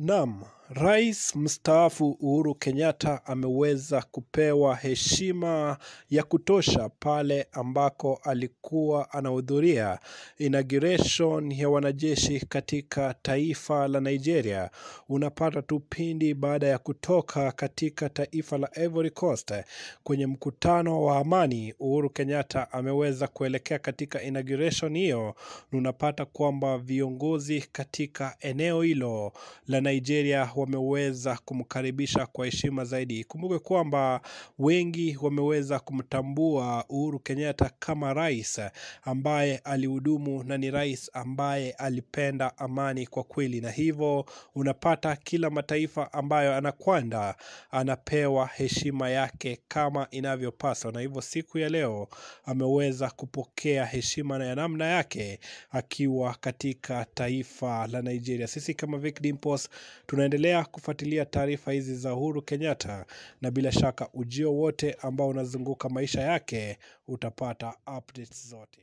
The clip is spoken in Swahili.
Naam, Rais mstaafu Uhuru Kenyatta ameweza kupewa heshima ya kutosha pale ambako alikuwa anahudhuria inauguration ya wanajeshi katika taifa la Nigeria. Unapata tu pindi baada ya kutoka katika taifa la Ivory Coast kwenye mkutano wa amani, Uhuru Kenyatta ameweza kuelekea katika inauguration hiyo. Unapata kwamba viongozi katika eneo hilo la Nigeria wameweza kumkaribisha kwa heshima zaidi. Kumbuke kwamba wengi wameweza kumtambua Uhuru Kenyatta kama rais ambaye alihudumu na ni rais ambaye alipenda amani kwa kweli, na hivyo unapata kila mataifa ambayo anakwenda anapewa heshima yake kama inavyopaswa, na hivyo siku ya leo ameweza kupokea heshima na ya namna yake akiwa katika taifa la Nigeria. Sisi kama Vic Dimpos tunaendelea Endelea kufuatilia taarifa hizi za Uhuru Kenyatta, na bila shaka ujio wote ambao unazunguka maisha yake utapata updates zote.